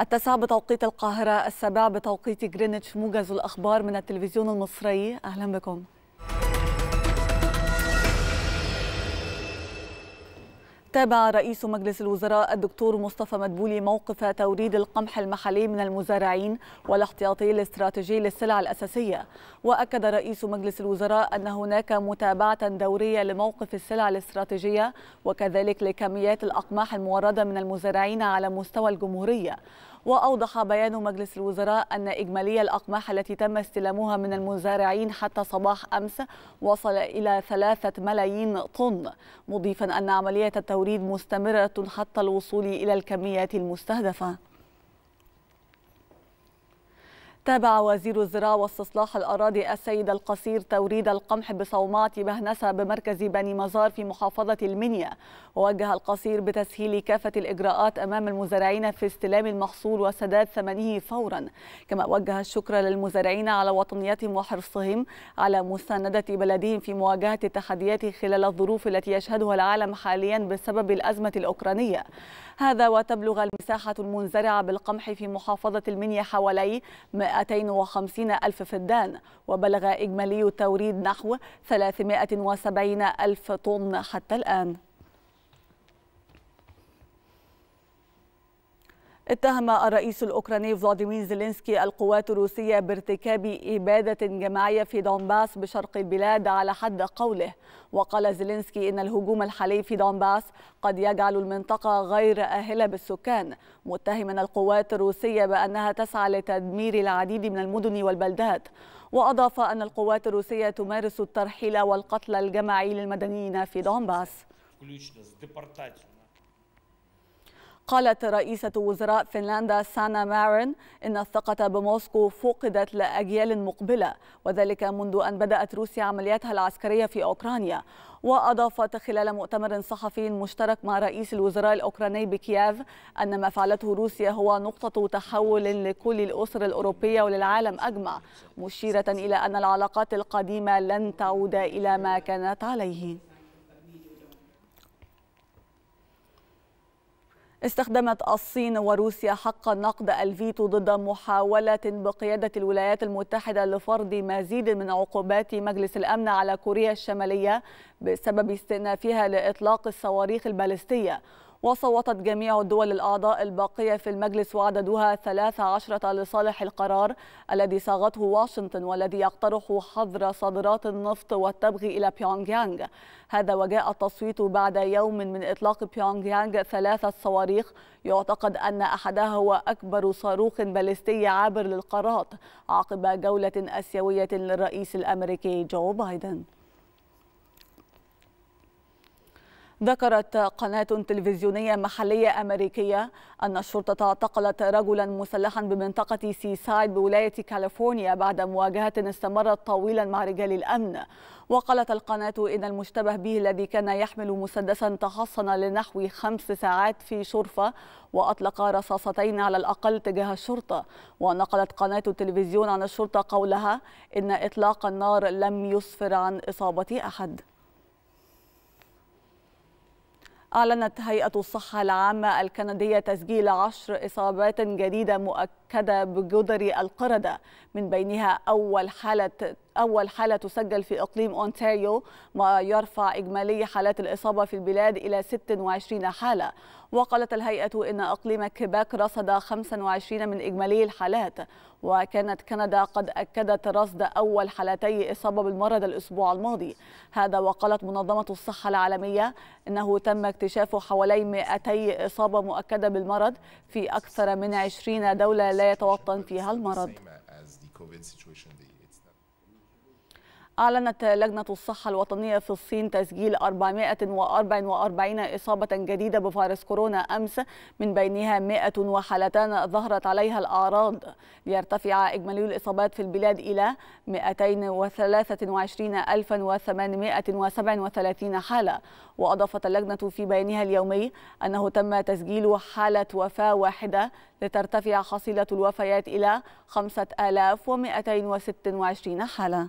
التسعة بتوقيت القاهرة السابعة بتوقيت جرينتش موجز الأخبار من التلفزيون المصري أهلا بكم تابع رئيس مجلس الوزراء الدكتور مصطفى مدبولي موقف توريد القمح المحلي من المزارعين والاحتياطي الاستراتيجي للسلع الأساسية وأكد رئيس مجلس الوزراء أن هناك متابعة دورية لموقف السلع الاستراتيجية وكذلك لكميات الأقماح الموردة من المزارعين على مستوى الجمهورية وأوضح بيان مجلس الوزراء أن إجمالي الأقماح التي تم استلامها من المزارعين حتى صباح أمس وصل إلى ثلاثة ملايين طن مضيفا أن عملية التوريد مستمرة حتى الوصول إلى الكميات المستهدفة تابع وزير الزراعة واستصلاح الأراضي السيد القصير توريد القمح بصومعة مهنسة بمركز بني مزار في محافظة المنيا ووجه القصير بتسهيل كافة الإجراءات أمام المزارعين في استلام المحصول وسداد ثمنه فورا كما وجه الشكر للمزارعين على وطنيتهم وحرصهم على مساندة بلدهم في مواجهة التحديات خلال الظروف التي يشهدها العالم حاليا بسبب الأزمة الأوكرانية هذا وتبلغ المساحة المنزرعة بالقمح في محافظة المنيا حوالي 100 250 ألف فدان وبلغ إجمالي التوريد نحو 370 ألف طن حتى الآن اتهم الرئيس الأوكراني فلاديمير زيلينسكي القوات الروسية بارتكاب إبادة جماعية في دونباس بشرق البلاد على حد قوله وقال زيلينسكي إن الهجوم الحالي في دونباس قد يجعل المنطقة غير آهلة بالسكان متهما القوات الروسية بأنها تسعى لتدمير العديد من المدن والبلدات وأضاف أن القوات الروسية تمارس الترحيل والقتل الجماعي للمدنيين في دونباس قالت رئيسة وزراء فنلندا سانا مارين إن الثقة بموسكو فقدت لأجيال مقبلة وذلك منذ أن بدأت روسيا عملياتها العسكرية في أوكرانيا وأضافت خلال مؤتمر صحفي مشترك مع رئيس الوزراء الأوكراني بكييف أن ما فعلته روسيا هو نقطة تحول لكل الأسر الأوروبية وللعالم أجمع مشيرة إلى أن العلاقات القديمة لن تعود إلى ما كانت عليه استخدمت الصين وروسيا حق النقد الفيتو ضد محاولة بقيادة الولايات المتحدة لفرض مزيد من عقوبات مجلس الأمن على كوريا الشمالية بسبب استئنافها لإطلاق الصواريخ البالستية وصوتت جميع الدول الأعضاء الباقية في المجلس وعددها 13 لصالح القرار الذي صاغته واشنطن والذي يقترح حظر صادرات النفط والتبغي إلى بيونغ يانغ هذا وجاء التصويت بعد يوم من إطلاق بيونغ يانغ ثلاثة صواريخ يعتقد أن أحدها هو أكبر صاروخ باليستي عابر للقارات عقب جولة آسيوية للرئيس الأمريكي جو بايدن ذكرت قناة تلفزيونية محلية أمريكية أن الشرطة اعتقلت رجلا مسلحا بمنطقة سيسايد بولاية كاليفورنيا بعد مواجهة استمرت طويلا مع رجال الأمن وقالت القناة إن المشتبه به الذي كان يحمل مسدسا تحصن لنحو خمس ساعات في شرفة وأطلق رصاصتين على الأقل تجاه الشرطة ونقلت قناة التلفزيون عن الشرطة قولها إن إطلاق النار لم يسفر عن إصابة أحد أعلنت هيئة الصحة العامة الكندية تسجيل عشر إصابات جديدة مؤكدة أكد بجدري القردة من بينها أول حالة أول حالة تسجل في إقليم أونتاريو ما يرفع إجمالي حالات الإصابة في البلاد إلى 26 حالة وقالت الهيئة إن إقليم كيباك رصد 25 من إجمالي الحالات وكانت كندا قد أكدت رصد أول حالتي إصابة بالمرض الأسبوع الماضي هذا وقالت منظمة الصحة العالمية إنه تم اكتشاف حوالي 200 إصابة مؤكدة بالمرض في أكثر من 20 دولة لا يتوطن فيها المرض أعلنت لجنة الصحة الوطنية في الصين تسجيل 444 إصابة جديدة بفيروس كورونا أمس من بينها 100 حالتان ظهرت عليها الأعراض ليرتفع إجمالي الإصابات في البلاد إلى 223837 حالة وأضافت اللجنة في بيانها اليومي أنه تم تسجيل حالة وفاة واحدة لترتفع حصيلة الوفيات إلى 5226 حالة